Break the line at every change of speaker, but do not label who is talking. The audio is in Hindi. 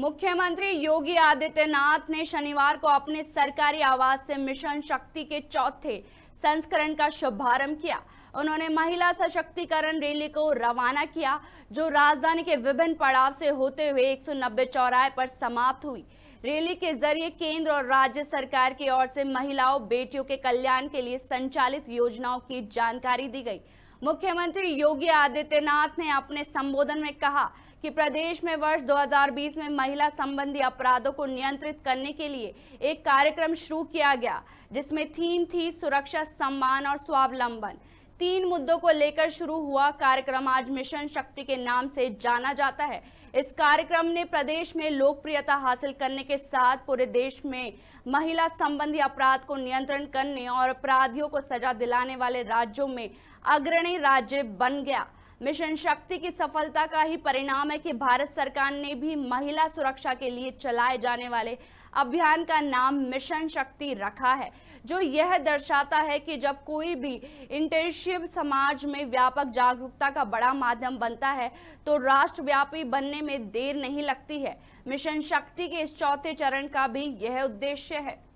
मुख्यमंत्री योगी आदित्यनाथ ने शनिवार को अपने सरकारी आवास से मिशन शक्ति के चौथे संस्करण का शुभारंभ किया उन्होंने महिला सशक्तिकरण रैली को रवाना किया जो राजधानी के विभिन्न पड़ाव से होते हुए 190 चौराहे पर समाप्त हुई रैली के जरिए केंद्र और राज्य सरकार की ओर से महिलाओं बेटियों के कल्याण के लिए संचालित योजनाओं की जानकारी दी गई मुख्यमंत्री योगी आदित्यनाथ ने अपने संबोधन में कहा कि प्रदेश में वर्ष 2020 में महिला संबंधी अपराधों को नियंत्रित करने के लिए एक कार्यक्रम शुरू किया गया जिसमें थीम थी सुरक्षा सम्मान और स्वावलंबन तीन मुद्दों को लेकर शुरू हुआ कार्यक्रम आज मिशन शक्ति के नाम से जाना जाता है इस कार्यक्रम ने प्रदेश में लोकप्रियता हासिल करने के साथ पूरे देश में महिला संबंधी अपराध को नियंत्रण करने और अपराधियों को सजा दिलाने वाले राज्यों में अग्रणी राज्य बन गया मिशन शक्ति की सफलता का ही परिणाम है कि भारत सरकार ने भी महिला सुरक्षा के लिए चलाए जाने वाले अभियान का नाम मिशन शक्ति रखा है जो यह दर्शाता है कि जब कोई भी इंटर्नशिप समाज में व्यापक जागरूकता का बड़ा माध्यम बनता है तो राष्ट्रव्यापी बनने में देर नहीं लगती है मिशन शक्ति के इस चौथे चरण का भी यह उद्देश्य है